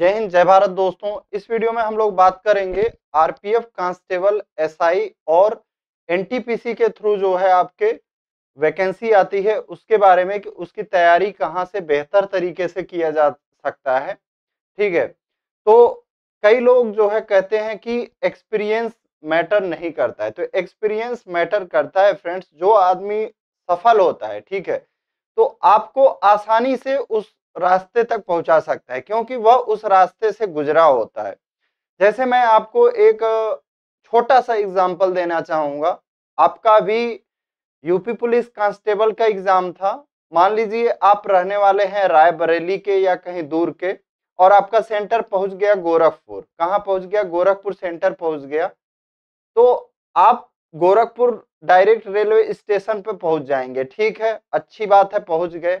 जय हिंद जय भारत दोस्तों इस वीडियो में हम लोग बात करेंगे आरपीएफ कांस्टेबल एसआई और एनटीपीसी के थ्रू जो है आपके वैकेंसी आती है उसके बारे में कि उसकी तैयारी कहां से बेहतर तरीके से किया जा सकता है ठीक है तो कई लोग जो है कहते हैं कि एक्सपीरियंस मैटर नहीं करता है तो एक्सपीरियंस मैटर करता है फ्रेंड्स जो आदमी सफल होता है ठीक है तो आपको आसानी से उस रास्ते तक पहुंचा सकता है क्योंकि वह उस रास्ते से गुजरा होता है जैसे मैं आपको एक छोटा सा एग्जाम्पल देना चाहूँगा आपका भी यूपी पुलिस कांस्टेबल का एग्ज़ाम था मान लीजिए आप रहने वाले हैं रायबरेली के या कहीं दूर के और आपका सेंटर पहुंच गया गोरखपुर कहाँ पहुंच गया गोरखपुर सेंटर पहुंच गया तो आप गोरखपुर डायरेक्ट रेलवे स्टेशन पर पहुंच जाएंगे ठीक है अच्छी बात है पहुंच गए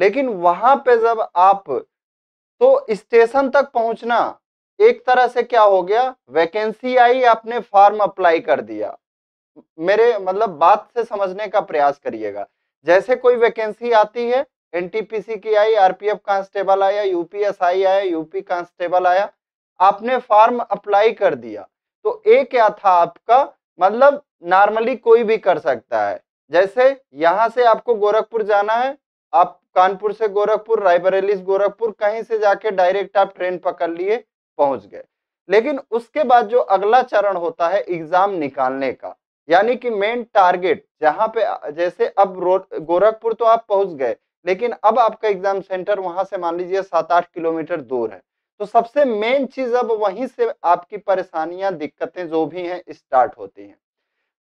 लेकिन वहां पे जब आप तो स्टेशन तक पहुंचना एक तरह से क्या हो गया वैकेंसी आई आपने फॉर्म अप्लाई कर दिया मेरे मतलब बात से समझने का प्रयास करिएगा जैसे कोई वैकेंसी आती है एनटीपीसी की आई आरपीएफ कांस्टेबल आया यूपीएसआई आया यूपी कांस्टेबल आया आपने फॉर्म अप्लाई कर दिया तो ए क्या था आपका मतलब नॉर्मली कोई भी कर सकता है जैसे यहां से आपको गोरखपुर जाना है आप कानपुर से गोरखपुर रायबरेली से गोरखपुर कहीं से जाके डायरेक्ट आप ट्रेन पकड़ लिए पहुंच गए लेकिन उसके बाद जो अगला चरण होता है एग्जाम निकालने का यानी कि मेन टारगेट जहां पे जैसे अब गोरखपुर तो आप पहुंच गए लेकिन अब आपका एग्जाम सेंटर वहां से मान लीजिए सात आठ किलोमीटर दूर है तो सबसे मेन चीज अब वहीं से आपकी परेशानियां दिक्कतें जो भी हैं स्टार्ट होती हैं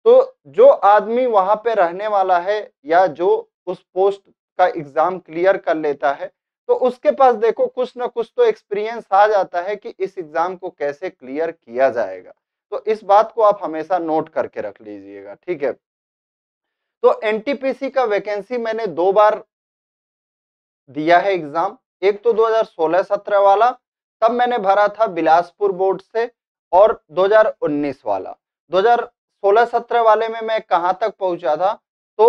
तो जो आदमी वहां पे रहने वाला है या जो उस पोस्ट उसका एग्जाम क्लियर कर लेता है तो उसके पास देखो कुछ ना कुछ तो एक्सपीरियंस आ जाता है कि इस एग्जाम को कैसे क्लियर किया जाएगा तो इस बात को आप हमेशा नोट करके रख लीजिएगा ठीक है तो एनटीपीसी का वैकेंसी मैंने दो बार दिया है एग्जाम एक तो 2016-17 वाला तब मैंने भरा था बिलासपुर बोर्ड से और 2019 वाला 2016-17 वाले में मैं कहां तक पहुंचा था तो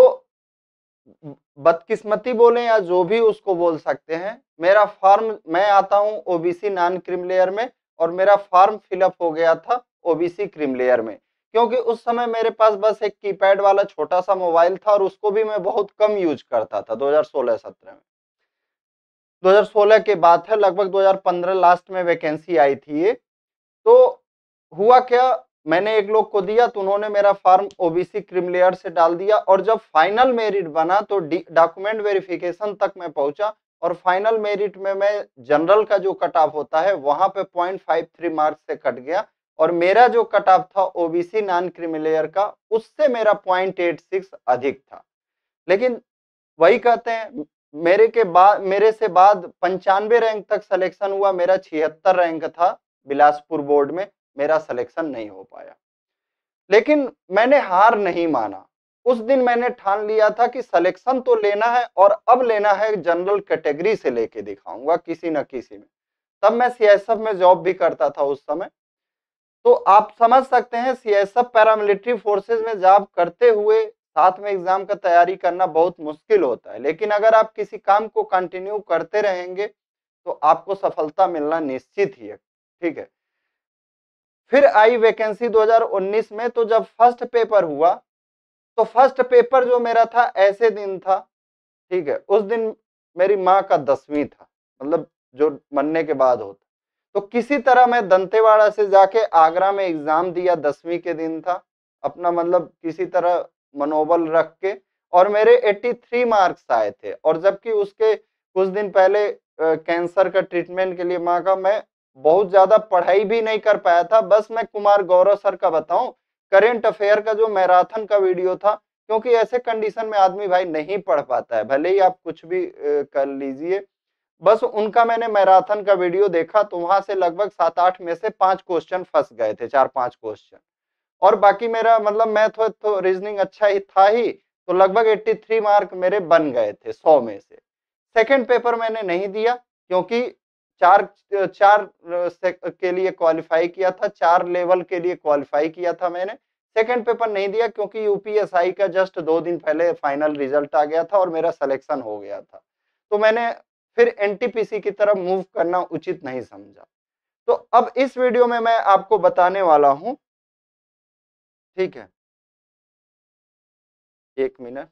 बदकिस्मती बोले या जो भी उसको बोल सकते हैं मेरा फॉर्म मैं आता हूं ओबीसी नॉन क्रीम लेयर में और मेरा फॉर्म फिलअप हो गया था ओबीसी क्रीम लेयर में क्योंकि उस समय मेरे पास बस एक कीपैड वाला छोटा सा मोबाइल था और उसको भी मैं बहुत कम यूज करता था 2016-17 में 2016 के बाद है लगभग 2015 लास्ट में वैकेंसी आई थी ये तो हुआ क्या मैंने एक लोग को दिया तो उन्होंने मेरा फॉर्म ओबीसी क्रिमलेयर से डाल दिया और जब फाइनल मेरिट बना तो डॉक्यूमेंट वेरिफिकेशन तक मैं पहुंचा और फाइनल मेरिट में मैं जनरल का जो कट ऑफ होता है वहां पे पॉइंट फाइव थ्री मार्क्स से कट गया और मेरा जो कट ऑफ था ओबीसी नॉन क्रिमिलेयर का उससे मेरा पॉइंट एट सिक्स अधिक था लेकिन वही कहते हैं मेरे के बाद मेरे से बाद पंचानवे रैंक तक सलेक्शन हुआ मेरा छिहत्तर रैंक था बिलासपुर बोर्ड में मेरा सिलेक्शन नहीं हो पाया लेकिन मैंने हार नहीं माना उस दिन मैंने ठान लिया था कि सिलेक्शन तो लेना है और अब लेना है जनरल कैटेगरी से लेके दिखाऊंगा किसी न किसी में तब मैं सी में जॉब भी करता था उस समय तो आप समझ सकते हैं सीएसएफ पैरामिलिट्री फोर्सेज में जॉब करते हुए साथ में एग्जाम का तैयारी करना बहुत मुश्किल होता है लेकिन अगर आप किसी काम को कंटिन्यू करते रहेंगे तो आपको सफलता मिलना निश्चित ही है ठीक है फिर आई वैकेंसी 2019 में तो जब फर्स्ट पेपर हुआ तो फर्स्ट पेपर जो मेरा था ऐसे दिन था ठीक है उस दिन मेरी माँ का दसवीं था मतलब जो मरने के बाद होता तो किसी तरह मैं दंतेवाड़ा से जाके आगरा में एग्जाम दिया दसवीं के दिन था अपना मतलब किसी तरह मनोबल रख के और मेरे 83 मार्क्स आए थे और जबकि उसके कुछ दिन पहले कैंसर का ट्रीटमेंट के लिए माँ का मैं बहुत ज्यादा पढ़ाई भी नहीं कर पाया था बस मैं कुमार गौरव सर का बताऊं करेंट अफेयर का जो मैराथन का वीडियो था क्योंकि ऐसे कंडीशन में आदमी भाई नहीं पढ़ पाता है भले ही आप कुछ भी कर लीजिए बस उनका मैंने मैराथन का वीडियो देखा तो वहां से लगभग सात आठ में से पांच क्वेश्चन फंस गए थे चार पांच क्वेश्चन और बाकी मेरा मतलब मैथ तो तो रीजनिंग अच्छा ही था ही तो लगभग 83 मार्क मेरे बन गए थे 100 में से सेकंड पेपर मैंने नहीं दिया क्योंकि चार चार के लिए क्वालिफाई किया था चार लेवल के लिए क्वालिफाई किया था मैंने सेकंड पेपर नहीं दिया क्योंकि यूपीएसआई का जस्ट दो दिन पहले फाइनल रिजल्ट आ गया था और मेरा सिलेक्शन हो गया था तो मैंने फिर एनटीपीसी की तरफ मूव करना उचित नहीं समझा तो अब इस वीडियो में मैं आपको बताने वाला हूं ठीक है एक मिनट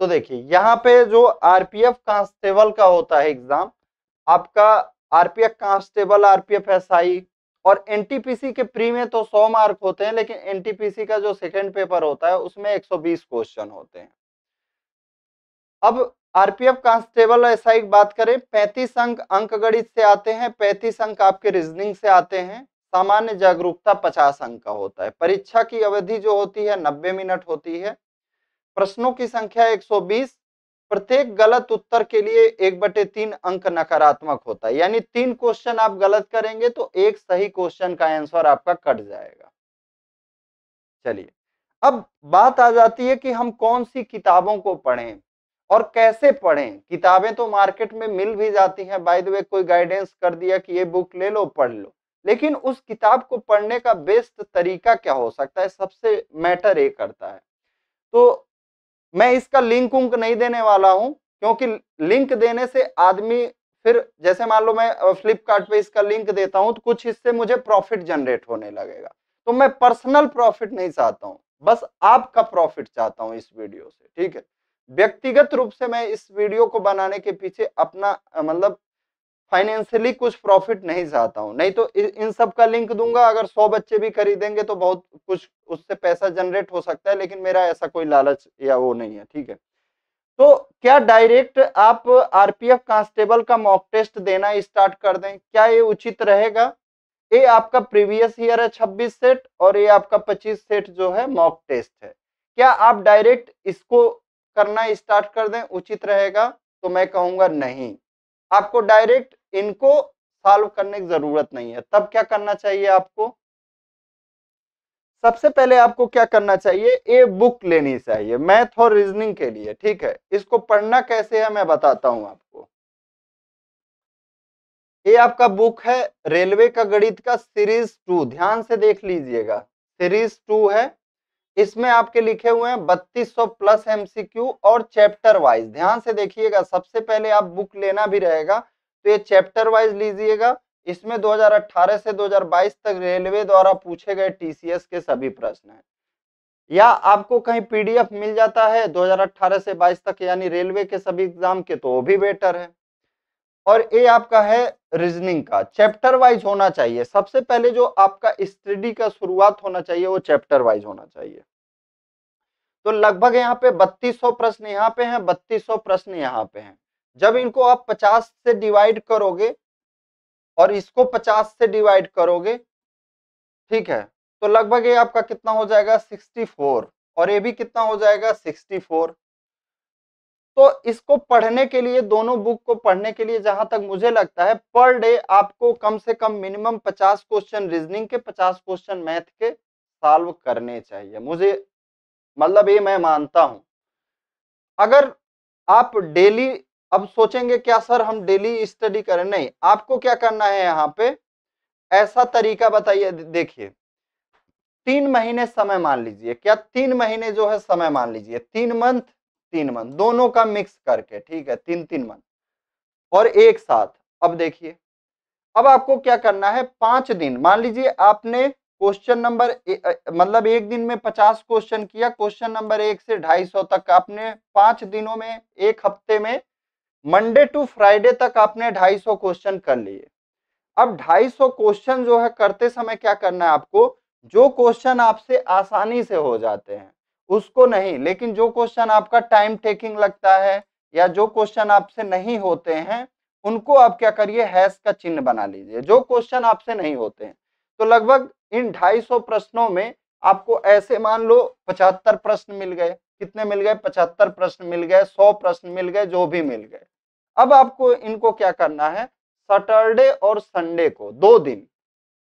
तो देखिए यहाँ पे जो आरपीएफ कांस्टेबल का होता है एग्जाम आपका आरपीएफ कांस्टेबल आरपीएफ एसआई और एनटीपीसी के प्री में तो 100 मार्क होते हैं लेकिन एनटीपीसी का जो सेकंड पेपर होता है उसमें 120 क्वेश्चन होते हैं अब आरपीएफ कांस्टेबल एसआई की बात करें 35 अंक अंकगणित से आते हैं 35 अंक आपके रीजनिंग से आते हैं सामान्य जागरूकता 50 अंक का होता है परीक्षा की अवधि जो होती है 90 मिनट होती है प्रश्नों की संख्या 120 प्रत्येक गलत उत्तर के लिए एक बटे तीन अंक नकारात्मक होता है यानी तीन क्वेश्चन आप गलत करेंगे तो एक सही क्वेश्चन का आंसर आपका कट जाएगा चलिए अब बात आ जाती है कि हम कौन सी किताबों को पढ़ें और कैसे पढ़ें किताबें तो मार्केट में मिल भी जाती हैं बाय द वे कोई गाइडेंस कर दिया कि ये बुक ले लो पढ़ लो लेकिन उस किताब को पढ़ने का बेस्ट तरीका क्या हो सकता है सबसे मैटर ये करता है तो मैं इसका लिंक उंक नहीं देने वाला हूं क्योंकि लिंक देने से आदमी फिर जैसे मान लो मैं फ्लिपकार्ट पे इसका लिंक देता हूं तो कुछ इससे मुझे प्रॉफिट जनरेट होने लगेगा तो मैं पर्सनल प्रॉफिट नहीं चाहता हूं बस आपका प्रॉफिट चाहता हूं इस वीडियो से ठीक है व्यक्तिगत रूप से मैं इस वीडियो को बनाने के पीछे अपना मतलब फाइनेंशियली कुछ प्रॉफिट नहीं चाहता हूँ नहीं तो इन सब का लिंक दूंगा अगर सौ बच्चे भी खरीदेंगे तो बहुत कुछ उससे पैसा जनरेट हो सकता है लेकिन मेरा ऐसा कोई लालच या वो नहीं है ठीक है तो क्या डायरेक्ट आप आरपीएफ कांस्टेबल का मॉक टेस्ट देना स्टार्ट कर दें क्या ये उचित रहेगा ये आपका प्रीवियस ईयर है छब्बीस सेट और ये आपका पच्चीस सेट जो है मॉक टेस्ट है क्या आप डायरेक्ट इसको करना स्टार्ट कर दें उचित रहेगा तो मैं कहूंगा नहीं आपको डायरेक्ट इनको सॉल्व करने की जरूरत नहीं है तब क्या करना चाहिए आपको सबसे पहले आपको क्या करना चाहिए ए बुक लेनी चाहिए मैथ और रीजनिंग के लिए ठीक है इसको पढ़ना कैसे है मैं बताता हूं आपको ये आपका बुक है रेलवे का गणित का सीरीज टू ध्यान से देख लीजिएगा सीरीज टू है इसमें आपके लिखे हुए हैं 3200 प्लस एमसीक्यू और चैप्टर वाइज ध्यान से देखिएगा सबसे पहले आप बुक लेना भी रहेगा तो ये चैप्टर वाइज लीजिएगा इसमें 2018 से 2022 तक रेलवे द्वारा पूछे गए टीसीएस के सभी प्रश्न हैं या आपको कहीं पीडीएफ मिल जाता है 2018 से 22 तक यानी रेलवे के सभी एग्जाम के तो वो भी बेटर है और ये आपका है रीजनिंग का चैप्टर वाइज होना चाहिए सबसे पहले जो आपका स्टडी का शुरुआत होना चाहिए वो चैप्टर वाइज होना चाहिए तो लगभग यहाँ पे 3200 प्रश्न यहाँ पे हैं 3200 प्रश्न यहाँ पे हैं जब इनको आप 50 से डिवाइड करोगे और इसको 50 से डिवाइड करोगे ठीक है तो लगभग ये आपका कितना हो जाएगा 64 और ये भी कितना हो जाएगा 64 तो इसको पढ़ने के लिए दोनों बुक को पढ़ने के लिए जहां तक मुझे लगता है पर डे आपको कम से कम मिनिमम 50 क्वेश्चन रीजनिंग के 50 क्वेश्चन मैथ के सॉल्व करने चाहिए मुझे मतलब ये मैं मानता हूं अगर आप डेली अब सोचेंगे क्या सर हम डेली स्टडी करें नहीं आपको क्या करना है यहाँ पे ऐसा तरीका बताइए देखिए तीन महीने समय मान लीजिए क्या तीन महीने जो है समय मान लीजिए तीन मंथ तीन मंथ दोनों का मिक्स करके ठीक है तीन तीन मंथ और एक साथ अब देखिए अब आपको क्या करना है पांच दिन मान लीजिए आपने क्वेश्चन नंबर मतलब एक दिन में पचास क्वेश्चन किया क्वेश्चन नंबर एक से ढाई सौ तक आपने पांच दिनों में एक हफ्ते में मंडे टू फ्राइडे तक आपने 250 क्वेश्चन कर लिए अब 250 क्वेश्चन जो है करते समय क्या करना है आपको जो क्वेश्चन आपसे आसानी से हो जाते हैं उसको नहीं लेकिन जो क्वेश्चन आपका टाइम टेकिंग लगता है या जो क्वेश्चन आपसे नहीं होते हैं उनको आप क्या करिए हैस का चिन्ह बना लीजिए जो क्वेश्चन आपसे नहीं होते हैं तो लगभग इन 250 प्रश्नों में आपको ऐसे मान लो पचहत्तर प्रश्न मिल गए कितने मिल गए पचहत्तर प्रश्न मिल गए सौ प्रश्न मिल गए जो भी मिल गए अब आपको इनको क्या करना है सैटरडे और संडे को दो दिन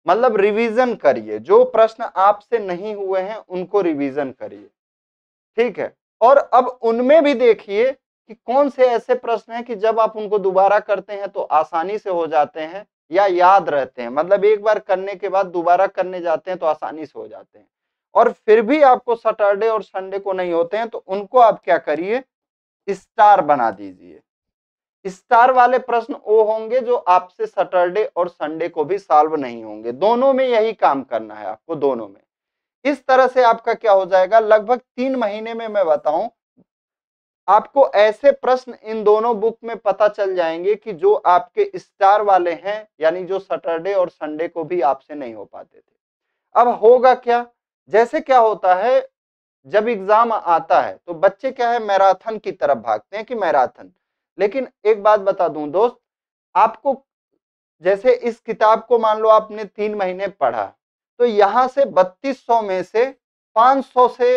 मतलब रिवीजन करिए जो प्रश्न आपसे नहीं हुए हैं उनको रिवीजन करिए ठीक है और अब उनमें भी देखिए कि कौन से ऐसे प्रश्न हैं कि जब आप उनको दोबारा करते हैं तो आसानी से हो जाते हैं या याद रहते हैं मतलब एक बार करने के बाद दोबारा करने जाते हैं तो आसानी से हो जाते हैं और फिर भी आपको सैटरडे और संडे को नहीं होते हैं तो उनको आप क्या करिए स्टार बना दीजिए स्टार वाले प्रश्न वो होंगे जो आपसे सैटरडे और संडे को भी सॉल्व नहीं होंगे दोनों में यही काम करना है आपको दोनों में इस तरह से आपका क्या हो जाएगा लगभग तीन महीने में मैं बताऊं आपको ऐसे प्रश्न इन दोनों बुक में पता चल जाएंगे कि जो आपके स्टार वाले हैं यानी जो सैटरडे और संडे को भी आपसे नहीं हो पाते थे अब होगा क्या जैसे क्या होता है जब एग्जाम आता है तो बच्चे क्या है मैराथन की तरफ भागते हैं कि मैराथन लेकिन एक बात बता दूं दोस्त आपको जैसे इस किताब को मान लो आपने तीन महीने पढ़ा तो यहां से 3200 में से 500 से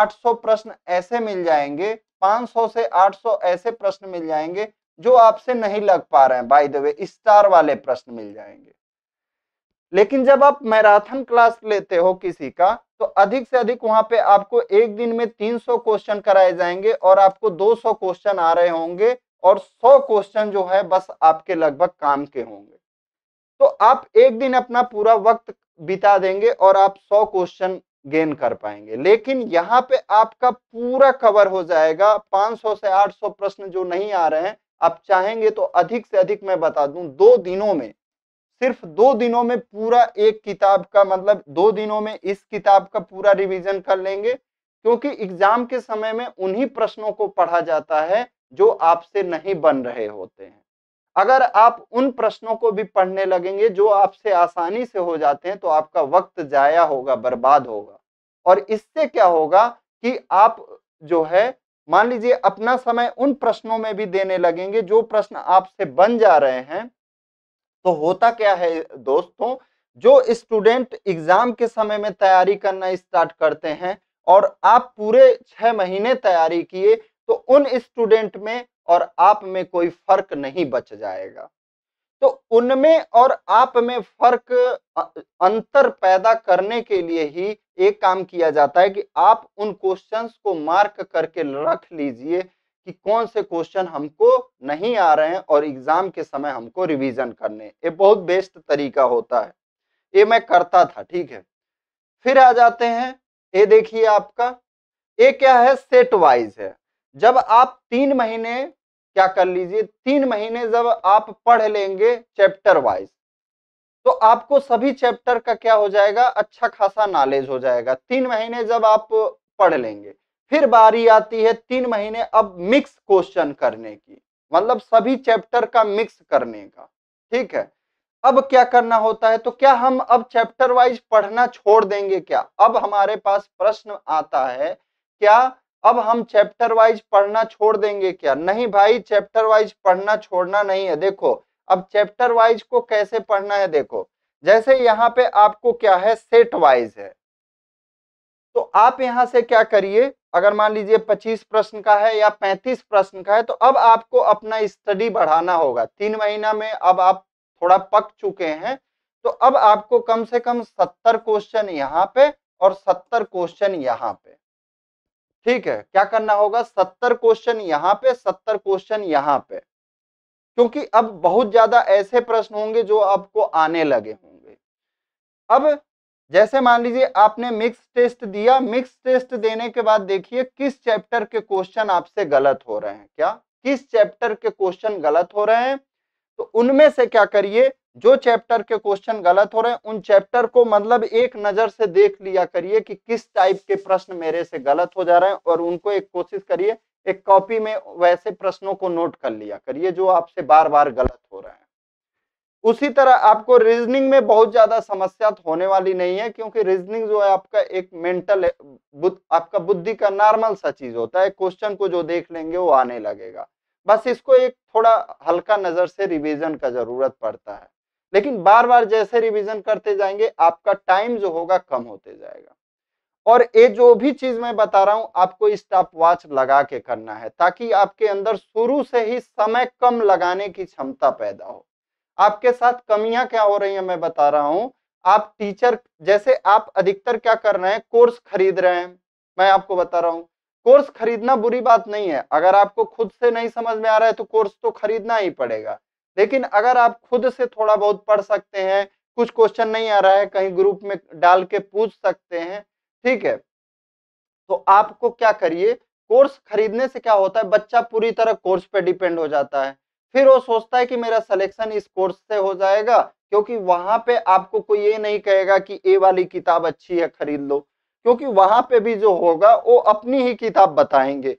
800 प्रश्न ऐसे मिल जाएंगे 500 से 800 ऐसे प्रश्न मिल जाएंगे जो आपसे नहीं लग पा रहे हैं बाय द वे स्टार वाले प्रश्न मिल जाएंगे लेकिन जब आप मैराथन क्लास लेते हो किसी का तो अधिक से अधिक वहां पे आपको एक दिन में 300 क्वेश्चन कराए जाएंगे और आपको 200 क्वेश्चन आ रहे होंगे और 100 क्वेश्चन जो है बस आपके लगभग काम के होंगे तो आप एक दिन अपना पूरा वक्त बिता देंगे और आप 100 क्वेश्चन गेन कर पाएंगे लेकिन यहाँ पे आपका पूरा कवर हो जाएगा 500 से 800 प्रश्न जो नहीं आ रहे हैं आप चाहेंगे तो अधिक से अधिक मैं बता दूं दो दिनों में सिर्फ दो दिनों में पूरा एक किताब का मतलब दो दिनों में इस किताब का पूरा रिवीजन कर लेंगे क्योंकि एग्जाम के समय में उन्हीं प्रश्नों को पढ़ा जाता है जो आपसे नहीं बन रहे होते हैं अगर आप उन प्रश्नों को भी पढ़ने लगेंगे जो आपसे आसानी से हो जाते हैं तो आपका वक्त जाया होगा बर्बाद होगा और इससे क्या होगा कि आप जो है मान लीजिए अपना समय उन प्रश्नों में भी देने लगेंगे जो प्रश्न आपसे बन जा रहे हैं तो होता क्या है दोस्तों जो स्टूडेंट एग्जाम के समय में तैयारी करना स्टार्ट करते हैं और आप पूरे छह महीने तैयारी किए तो उन स्टूडेंट में और आप में कोई फर्क नहीं बच जाएगा तो उनमें और आप में फर्क अंतर पैदा करने के लिए ही एक काम किया जाता है कि आप उन क्वेश्चंस को मार्क करके रख लीजिए कि कौन से क्वेश्चन हमको नहीं आ रहे हैं और एग्जाम के समय हमको रिवीजन करने ये बहुत बेस्ट तरीका होता है ये मैं करता था ठीक है फिर आ जाते हैं ये देखिए आपका ये क्या है सेट वाइज है जब आप तीन महीने क्या कर लीजिए तीन महीने जब आप पढ़ लेंगे चैप्टर वाइज तो आपको सभी चैप्टर का क्या हो जाएगा अच्छा खासा नॉलेज हो जाएगा तीन महीने जब आप पढ़ लेंगे फिर बारी आती है तीन महीने अब मिक्स क्वेश्चन करने की मतलब सभी चैप्टर का मिक्स करने का ठीक है अब क्या करना होता है तो क्या हम अब चैप्टर वाइज पढ़ना छोड़ देंगे क्या अब हमारे पास प्रश्न आता है क्या अब हम चैप्टर वाइज पढ़ना छोड़ देंगे क्या नहीं भाई चैप्टर वाइज पढ़ना छोड़ना नहीं है देखो अब चैप्टर वाइज को कैसे पढ़ना है देखो जैसे यहाँ पे आपको क्या है सेट वाइज है तो आप यहां से क्या करिए अगर मान लीजिए 25 प्रश्न का है या 35 प्रश्न का है तो अब आपको अपना स्टडी बढ़ाना होगा तीन महीना में अब आप थोड़ा पक चुके हैं तो अब आपको कम से कम 70 क्वेश्चन यहाँ पे और 70 क्वेश्चन यहाँ पे ठीक है क्या करना होगा 70 क्वेश्चन यहाँ पे 70 क्वेश्चन यहाँ पे क्योंकि अब बहुत ज्यादा ऐसे प्रश्न होंगे जो आपको आने लगे होंगे अब जैसे मान लीजिए आपने मिक्स टेस्ट दिया मिक्स टेस्ट देने के बाद देखिए किस चैप्टर के क्वेश्चन आपसे गलत हो रहे हैं क्या किस चैप्टर के क्वेश्चन गलत हो रहे हैं तो उनमें से क्या करिए जो चैप्टर के क्वेश्चन गलत हो रहे हैं उन चैप्टर को मतलब एक नज़र से देख लिया करिए कि किस टाइप के प्रश्न मेरे से गलत हो जा रहे हैं और उनको एक कोशिश करिए एक कॉपी में वैसे प्रश्नों को नोट कर लिया करिए जो आपसे बार बार गलत हो रहे हैं उसी तरह आपको रीजनिंग में बहुत ज़्यादा समस्या तो होने वाली नहीं है क्योंकि रीजनिंग जो है आपका एक मेंटल बुद, आपका बुद्धि का नॉर्मल सा चीज़ होता है क्वेश्चन को जो देख लेंगे वो आने लगेगा बस इसको एक थोड़ा हल्का नज़र से रिवीजन का ज़रूरत पड़ता है लेकिन बार बार जैसे रिवीजन करते जाएंगे आपका टाइम जो होगा कम होते जाएगा और ये जो भी चीज मैं बता रहा हूं आपको स्टॉप वॉच लगा के करना है ताकि आपके अंदर शुरू से ही समय कम लगाने की क्षमता पैदा हो आपके साथ कमियां क्या हो रही है मैं बता रहा हूं आप टीचर जैसे आप अधिकतर क्या कर रहे हैं कोर्स खरीद रहे हैं मैं आपको बता रहा हूँ कोर्स खरीदना बुरी बात नहीं है अगर आपको खुद से नहीं समझ में आ रहा है तो कोर्स तो खरीदना ही पड़ेगा लेकिन अगर आप खुद से थोड़ा बहुत पढ़ सकते हैं कुछ क्वेश्चन नहीं आ रहा है कहीं ग्रुप में डाल के पूछ सकते हैं ठीक है तो आपको क्या करिए कोर्स खरीदने से क्या होता है बच्चा पूरी तरह कोर्स पे डिपेंड हो जाता है फिर वो सोचता है कि मेरा सिलेक्शन इस कोर्स से हो जाएगा क्योंकि वहां पे आपको कोई ये नहीं कहेगा कि ए वाली किताब अच्छी है खरीद लो क्योंकि वहां पे भी जो होगा वो अपनी ही किताब बताएंगे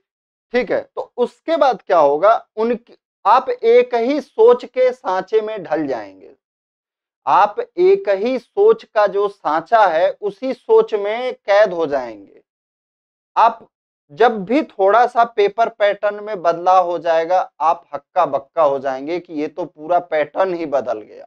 ठीक है तो उसके बाद क्या होगा उन आप एक ही सोच के सांचे में ढल जाएंगे आप एक ही सोच का जो सांचा है उसी सोच में कैद हो जाएंगे आप जब भी थोड़ा सा पेपर पैटर्न में बदलाव हो जाएगा आप हक्का बक्का हो जाएंगे कि ये तो पूरा पैटर्न ही बदल गया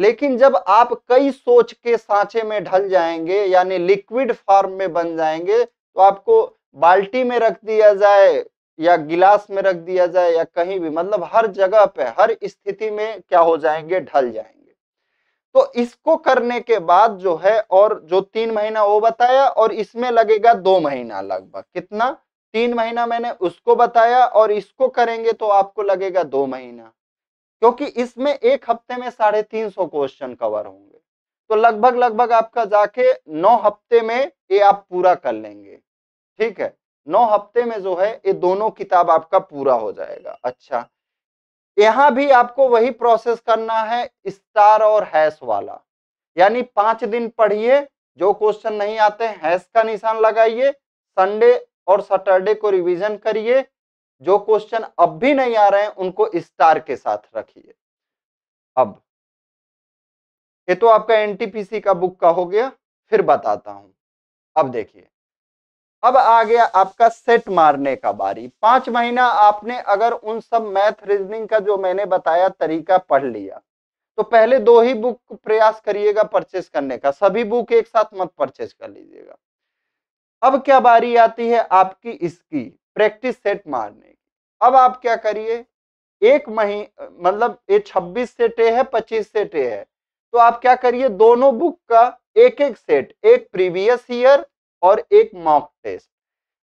लेकिन जब आप कई सोच के सांचे में ढल जाएंगे यानी लिक्विड फॉर्म में बन जाएंगे तो आपको बाल्टी में रख दिया जाए या गिलास में रख दिया जाए या कहीं भी मतलब हर जगह पे हर स्थिति में क्या हो जाएंगे ढल जाएंगे तो इसको करने के बाद जो है और जो तीन महीना वो बताया और इसमें लगेगा दो महीना लगभग कितना तीन महीना मैंने उसको बताया और इसको करेंगे तो आपको लगेगा दो महीना क्योंकि इसमें एक हफ्ते में साढ़े तीन सौ क्वेश्चन कवर होंगे तो लगभग लगभग आपका जाके नौ हफ्ते में ये आप पूरा कर लेंगे ठीक है नौ हफ्ते में जो है ये दोनों किताब आपका पूरा हो जाएगा अच्छा यहां भी आपको वही प्रोसेस करना है स्टार और हैश वाला यानी पांच दिन पढ़िए जो क्वेश्चन नहीं आते हैश का निशान लगाइए संडे और सैटरडे को रिवीजन करिए जो क्वेश्चन अब भी नहीं आ रहे हैं उनको स्टार के साथ रखिए अब ये तो आपका एनटीपीसी का बुक का हो गया फिर बताता हूं अब देखिए अब आ गया आपका सेट मारने का बारी पांच महीना आपने अगर उन सब मैथ रीजनिंग का जो मैंने बताया तरीका पढ़ लिया तो पहले दो ही बुक प्रयास करिएगा परचेस करने का सभी बुक एक साथ मत परचेस कर लीजिएगा अब क्या बारी आती है आपकी इसकी प्रैक्टिस सेट मारने की अब आप क्या करिए एक मही मतलब ये छब्बीस सेटे है पच्चीस सेटे है तो आप क्या करिए दोनों बुक का एक एक सेट एक प्रीवियस ईयर और एक मॉक टेस्ट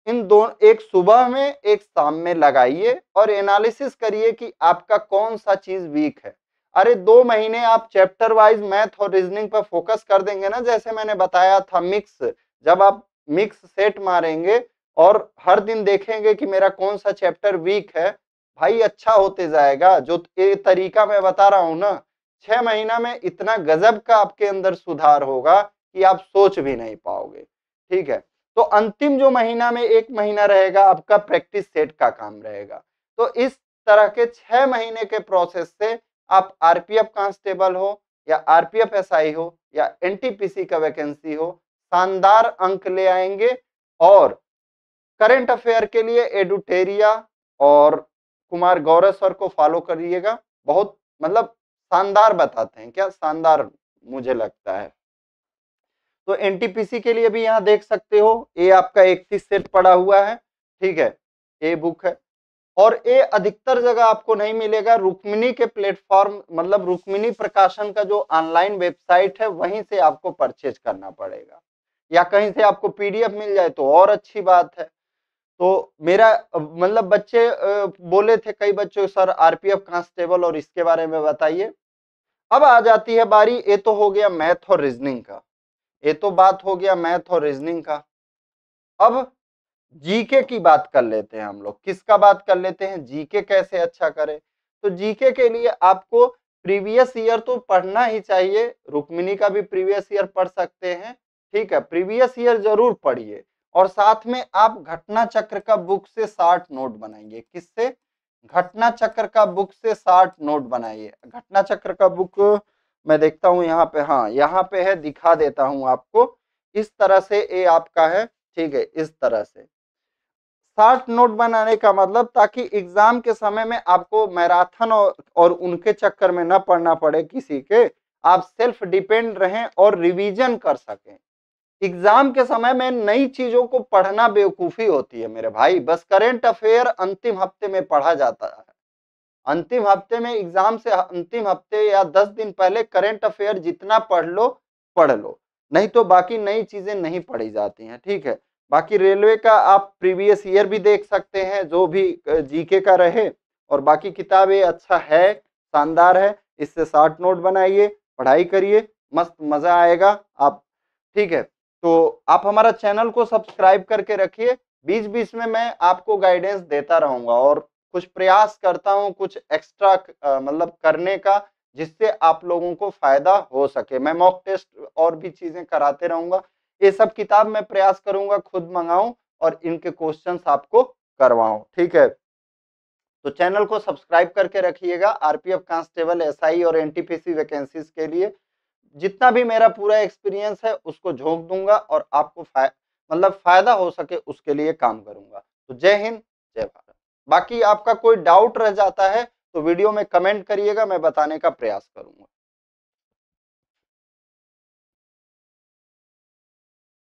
इन दोनों एक सुबह में एक शाम में लगाइए और एनालिसिस करिए कि आपका कौन सा चीज वीक है अरे दो महीने आप चैप्टर वाइज मैथ और रीजनिंग पर फोकस कर देंगे ना जैसे मैंने बताया था मिक्स जब आप मिक्स सेट मारेंगे और हर दिन देखेंगे कि मेरा कौन सा चैप्टर वीक है भाई अच्छा होते जाएगा जो ये तरीका मैं बता रहा हूँ ना छह महीना में इतना गजब का आपके अंदर सुधार होगा कि आप सोच भी नहीं पाओगे ठीक है तो अंतिम जो महीना में एक महीना रहेगा आपका प्रैक्टिस सेट का काम रहेगा तो इस तरह के छह महीने के प्रोसेस से आप आरपीएफ कांस्टेबल हो या आरपीएफ एसआई हो या एनटीपीसी का वैकेंसी हो शानदार अंक ले आएंगे और करंट अफेयर के लिए एडुटेरिया और कुमार गौरव सर को फॉलो करिएगा बहुत मतलब शानदार बताते हैं क्या शानदार मुझे लगता है तो एनटीपीसी के लिए भी यहाँ देख सकते हो ए आपका इकतीस सेट पड़ा हुआ है ठीक है ए बुक है और ए अधिकतर जगह आपको नहीं मिलेगा रुक्मिनी के प्लेटफॉर्म मतलब रुक्मिनी प्रकाशन का जो ऑनलाइन वेबसाइट है वहीं से आपको परचेज करना पड़ेगा या कहीं से आपको पीडीएफ मिल जाए तो और अच्छी बात है तो मेरा मतलब बच्चे बोले थे कई बच्चों सर आरपीएफ कांस्टेबल और इसके बारे में बताइए अब आ जाती है बारी ये तो हो गया मैथ और रीजनिंग का ये तो बात हो गया मैथ और रीजनिंग का अब जीके की बात कर लेते हैं हम लोग किसका बात कर लेते हैं जीके कैसे अच्छा करें तो जीके के लिए आपको प्रीवियस ईयर तो पढ़ना ही चाहिए रुक्मिनी का भी प्रीवियस ईयर पढ़ सकते हैं ठीक है प्रीवियस ईयर जरूर पढ़िए और साथ में आप घटना चक्र का बुक से साठ नोट बनाइए किससे घटना चक्र का बुक से साठ नोट बनाइए घटना चक्र का बुक मैं देखता हूँ यहाँ पे हाँ यहाँ पे है दिखा देता हूँ आपको इस तरह से ए आपका है ठीक है इस तरह से शार्ट नोट बनाने का मतलब ताकि एग्जाम के समय में आपको मैराथन और, और उनके चक्कर में न पढ़ना पड़े किसी के आप सेल्फ डिपेंड रहें और रिवीजन कर सकें एग्जाम के समय में नई चीजों को पढ़ना बेवकूफी होती है मेरे भाई बस करेंट अफेयर अंतिम हफ्ते में पढ़ा जाता है अंतिम हफ्ते में एग्जाम से अंतिम हफ्ते या दस दिन पहले करेंट अफेयर जितना पढ़ लो पढ़ लो नहीं तो बाकी नई चीजें नहीं पढ़ी जाती हैं ठीक है बाकी रेलवे का आप प्रीवियस ईयर भी देख सकते हैं जो भी जीके का रहे और बाकी किताबें अच्छा है शानदार है इससे शॉर्ट नोट बनाइए पढ़ाई करिए मस्त मज़ा आएगा आप ठीक है तो आप हमारा चैनल को सब्सक्राइब करके रखिए बीच बीच में मैं आपको गाइडेंस देता रहूंगा और कुछ प्रयास करता हूँ कुछ एक्स्ट्रा मतलब करने का जिससे आप लोगों को फायदा हो सके मैं मॉक टेस्ट और भी चीजें कराते रहूंगा ये सब किताब मैं प्रयास करूंगा खुद मंगाऊं और इनके क्वेश्चंस आपको करवाऊं ठीक है तो चैनल को सब्सक्राइब करके रखिएगा आरपीएफ कांस्टेबल एसआई और एनटीपीसी वैकेंसीज के लिए जितना भी मेरा पूरा एक्सपीरियंस है उसको झोंक दूंगा और आपको फाय मतलब फायदा हो सके उसके लिए काम करूंगा तो जय हिंद जय भारत बाकी आपका कोई डाउट रह जाता है तो वीडियो में कमेंट करिएगा मैं बताने का प्रयास करूंगा